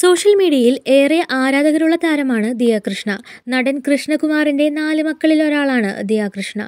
social മീഡിയയിൽ ഏറെ ആരാധകരുള്ള താരമാണ് ദിയ കൃഷ്ണ നടൻ കൃഷ്ണകുമാറിൻ്റെ നാല് മക്കളിൽ ഒരാളാണ് കൃഷ്ണ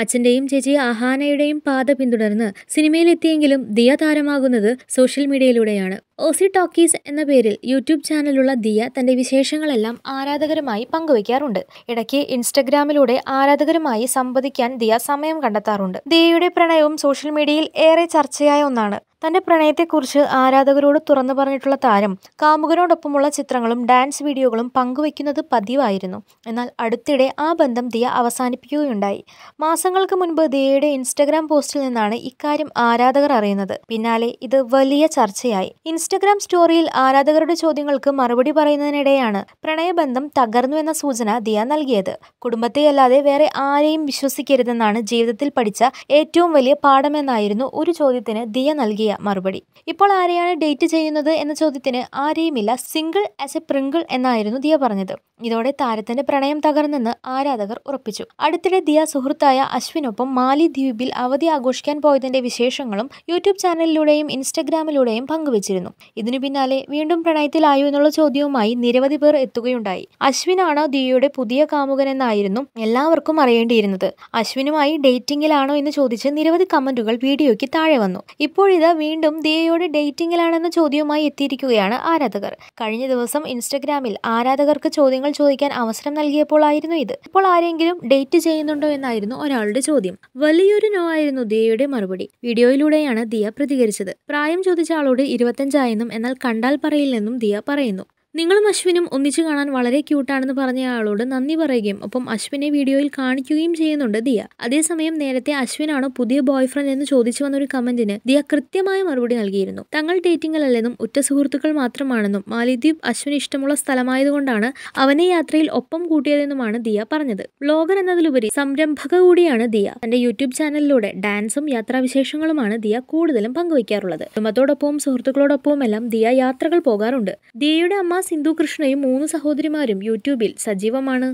അച്ഛൻ്റെയും ചേച്ചി അഹാനയുടെയും പാത പിന്തുടർന്ന് സിനിമയിലെത്തിയെങ്കിലും ദിയ താരമാകുന്നത് സോഷ്യൽ മീഡിയയിലൂടെയാണ് ഓസി ടോക്കീസ് എന്ന പേരിൽ യൂട്യൂബ് ചാനലുള്ള ദിയ തന്റെ വിശേഷങ്ങളെല്ലാം ആരാധകരുമായി പങ്കുവയ്ക്കാറുണ്ട് ഇടയ്ക്ക് ഇൻസ്റ്റഗ്രാമിലൂടെ ആരാധകരുമായി സംവദിക്കാൻ ദിയ സമയം കണ്ടെത്താറുണ്ട് ദിയയുടെ പ്രണയവും സോഷ്യൽ മീഡിയയിൽ ഏറെ ചർച്ചയായ ഒന്നാണ് തൻ്റെ പ്രണയത്തെക്കുറിച്ച് ആരാധകരോട് തുറന്നു പറഞ്ഞിട്ടുള്ള താരം കാമുകനോടൊപ്പമുള്ള ചിത്രങ്ങളും ഡാൻസ് വീഡിയോകളും പങ്കുവയ്ക്കുന്നത് പതിവായിരുന്നു എന്നാൽ അടുത്തിടെ ആ ബന്ധം ദിയ അവസാനിപ്പിക്കുകയുണ്ടായി മാസങ്ങൾക്ക് മുൻപ് ദിയയുടെ ഇൻസ്റ്റഗ്രാം പോസ്റ്റിൽ നിന്നാണ് ഇക്കാര്യം ആരാധകർ അറിയുന്നത് പിന്നാലെ ഇത് വലിയ ചർച്ചയായി ഇൻസ്റ്റഗ്രാം സ്റ്റോറിയിൽ ആരാധകരുടെ ചോദ്യങ്ങൾക്ക് മറുപടി പറയുന്നതിനിടെയാണ് പ്രണയബന്ധം തകർന്നു എന്ന സൂചന ദിയ നൽകിയത് കുടുംബത്തെയല്ലാതെ വേറെ ആരെയും വിശ്വസിക്കരുതെന്നാണ് ജീവിതത്തിൽ പഠിച്ച ഏറ്റവും വലിയ പാഠമെന്നായിരുന്നു ഒരു ചോദ്യത്തിന് ദിയ നൽകിയ മറുപടി ഇപ്പോൾ ആരെയാണ് ഡേറ്റ് ചെയ്യുന്നത് എന്ന ചോദ്യത്തിന് ആരെയുമില്ല സിംഗിൾ ആസ് എ പ്രിങ്കിൾ എന്നായിരുന്നു ദിയ പറഞ്ഞത് ഇതോടെ താരത്തിന്റെ പ്രണയം തകർന്നെന്ന് ആരാധകർ ഉറപ്പിച്ചു അടുത്തിടെ ദിയ സുഹൃത്തായ അശ്വിനൊപ്പം മാലി ദ്വീപിൽ അവധി ആഘോഷിക്കാൻ പോയതിന്റെ വിശേഷങ്ങളും യൂട്യൂബ് ചാനലിലൂടെയും ഇൻസ്റ്റഗ്രാമിലൂടെയും പങ്കുവച്ചിരുന്നു ഇതിനു പിന്നാലെ വീണ്ടും പ്രണയത്തിലായോ എന്നുള്ള ചോദ്യവുമായി നിരവധി പേർ എത്തുകയുണ്ടായി അശ്വിനാണോ ദിയയുടെ പുതിയ കാമുകനെന്നായിരുന്നു എല്ലാവർക്കും അറിയേണ്ടിയിരുന്നത് അശ്വിനുമായി ഡേറ്റിംഗിലാണോ എന്ന് ചോദിച്ച് നിരവധി കമന്റുകൾ വീഡിയോയ്ക്ക് താഴെ വന്നു ഇപ്പോഴിത് വീണ്ടും ദിയയോട് ഡേറ്റിംഗിലാണെന്ന ചോദ്യവുമായി എത്തിയിരിക്കുകയാണ് ആരാധകർ കഴിഞ്ഞ ദിവസം ഇൻസ്റ്റഗ്രാമിൽ ആരാധകർക്ക് ചോദ്യങ്ങൾ ചോദിക്കാൻ അവസരം ആയിരുന്നു ഇത് ഇപ്പോൾ ആരെങ്കിലും ഡേറ്റ് ചെയ്യുന്നുണ്ടോ എന്നായിരുന്നു ഒരാളുടെ ചോദ്യം വലിയൊരു നോ ആയിരുന്നു ദിയയുടെ മറുപടി വീഡിയോയിലൂടെയാണ് ദിയ പ്രതികരിച്ചത് പ്രായം ചോദിച്ച ആളോട് ഇരുപത്തഞ്ചായെന്നും എന്നാൽ കണ്ടാൽ പറയില്ലെന്നും ദിയ പറയുന്നു നിങ്ങളും അശ്വിനും ഒന്നിച്ചു കാണാൻ വളരെ ക്യൂട്ടാണെന്ന് പറഞ്ഞ ആളോട് നന്ദി പറയുകയും ഒപ്പം അശ്വിനെ വീഡിയോയിൽ കാണിക്കുകയും ചെയ്യുന്നുണ്ട് ദിയ അതേസമയം നേരത്തെ അശ്വിനാണോ പുതിയ ബോയ് ഫ്രണ്ട് എന്ന് ചോദിച്ചു ഒരു കമന്റിന് ദിയ കൃത്യമായ മറുപടി നൽകിയിരുന്നു തങ്ങൾ അല്ലെന്നും ഉറ്റ സുഹൃത്തുക്കൾ മാത്രമാണെന്നും മാലിദ്വീപ് അശ്വിന് ഇഷ്ടമുള്ള സ്ഥലമായതുകൊണ്ടാണ് അവനെ യാത്രയിൽ ഒപ്പം കൂട്ടിയതെന്നുമാണ് ദിയ പറഞ്ഞത് ബ്ലോഗർ എന്നതിലുപരി സംരംഭക കൂടിയാണ് ദിയ തന്റെ യൂട്യൂബ് ചാനലിലൂടെ ഡാൻസും യാത്രാവിശേഷങ്ങളുമാണ് ദിയ കൂടുതലും പങ്കുവയ്ക്കാറുള്ളത് കുടുംബത്തോടൊപ്പവും സുഹൃത്തുക്കളോടൊപ്പവും എല്ലാം ദിയ യാത്രകൾ പോകാറുണ്ട് ദിയയുടെ അമ്മ സിന്ധു കൃഷ്ണയും മൂന്ന് സഹോദരിമാരും യൂട്യൂബിൽ സജീവമാണ്